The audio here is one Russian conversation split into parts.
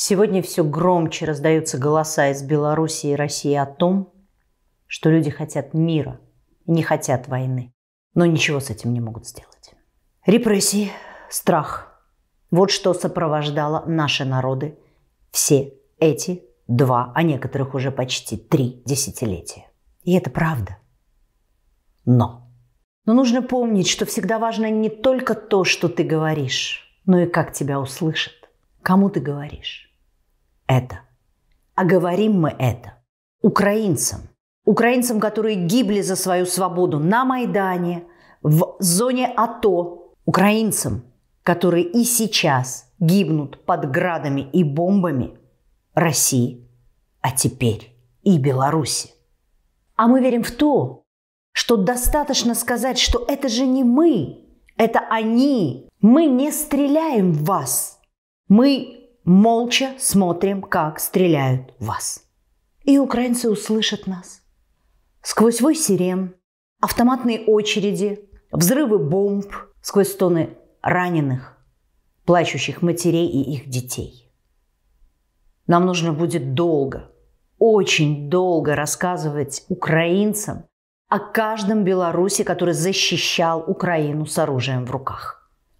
Сегодня все громче раздаются голоса из Беларуси и России о том, что люди хотят мира и не хотят войны, но ничего с этим не могут сделать. Репрессии, страх – вот что сопровождало наши народы все эти два, а некоторых уже почти три десятилетия. И это правда. Но. Но нужно помнить, что всегда важно не только то, что ты говоришь, но и как тебя услышат, кому ты говоришь это? А говорим мы это украинцам. Украинцам, которые гибли за свою свободу на Майдане, в зоне АТО. Украинцам, которые и сейчас гибнут под градами и бомбами России, а теперь и Беларуси. А мы верим в то, что достаточно сказать, что это же не мы, это они. Мы не стреляем в вас. Мы Молча смотрим, как стреляют вас. И украинцы услышат нас. Сквозь вой сирен, автоматные очереди, взрывы бомб, сквозь стоны раненых, плачущих матерей и их детей. Нам нужно будет долго, очень долго рассказывать украинцам о каждом белорусе, который защищал Украину с оружием в руках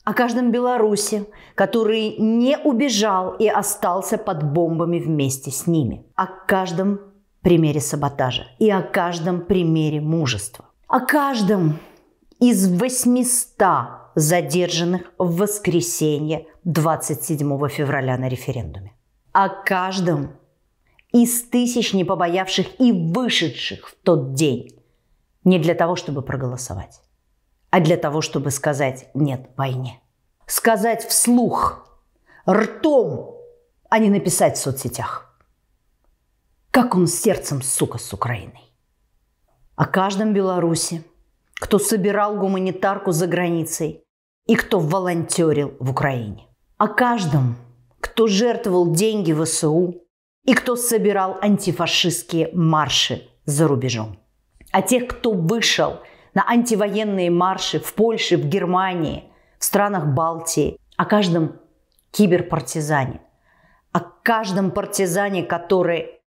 о каждом белорусе, который не убежал и остался под бомбами вместе с ними, о каждом примере саботажа и о каждом примере мужества, о каждом из 800 задержанных в воскресенье 27 февраля на референдуме, о каждом из тысяч не побоявших и вышедших в тот день не для того, чтобы проголосовать а для того, чтобы сказать «нет войне». Сказать вслух, ртом, а не написать в соцсетях. Как он сердцем, сука, с Украиной. О каждом Беларуси, кто собирал гуманитарку за границей и кто волонтерил в Украине. О каждом, кто жертвовал деньги ВСУ и кто собирал антифашистские марши за рубежом. О тех, кто вышел – на антивоенные марши в Польше, в Германии, в странах Балтии, о каждом киберпартизане, о каждом партизане, который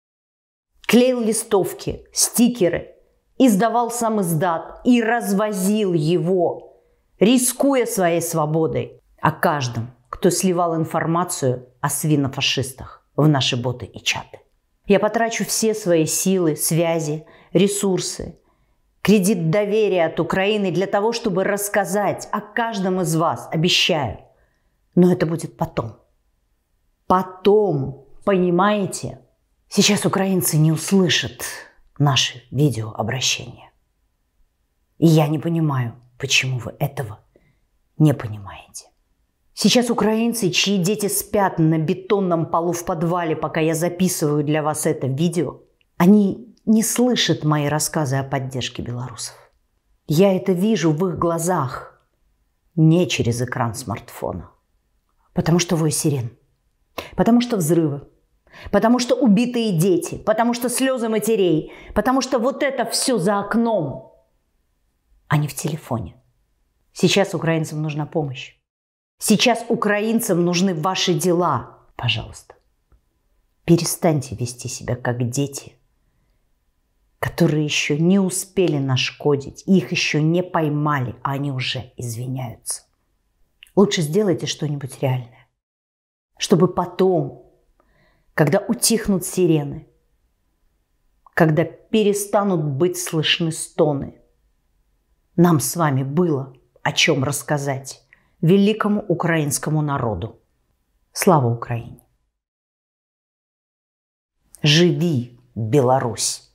клеил листовки, стикеры, издавал сам издат и развозил его, рискуя своей свободой, о каждом, кто сливал информацию о свинофашистах в наши боты и чаты. Я потрачу все свои силы, связи, ресурсы кредит доверия от Украины для того, чтобы рассказать о каждом из вас, обещаю. Но это будет потом. Потом, понимаете? Сейчас украинцы не услышат наши видеообращения. И я не понимаю, почему вы этого не понимаете. Сейчас украинцы, чьи дети спят на бетонном полу в подвале, пока я записываю для вас это видео, они не слышит мои рассказы о поддержке белорусов. Я это вижу в их глазах, не через экран смартфона. Потому что вой сирен, потому что взрывы, потому что убитые дети, потому что слезы матерей, потому что вот это все за окном, а не в телефоне. Сейчас украинцам нужна помощь. Сейчас украинцам нужны ваши дела. Пожалуйста, перестаньте вести себя как дети – которые еще не успели нашкодить, их еще не поймали, а они уже извиняются. Лучше сделайте что-нибудь реальное, чтобы потом, когда утихнут сирены, когда перестанут быть слышны стоны, нам с вами было о чем рассказать великому украинскому народу. Слава Украине! Живи, Беларусь!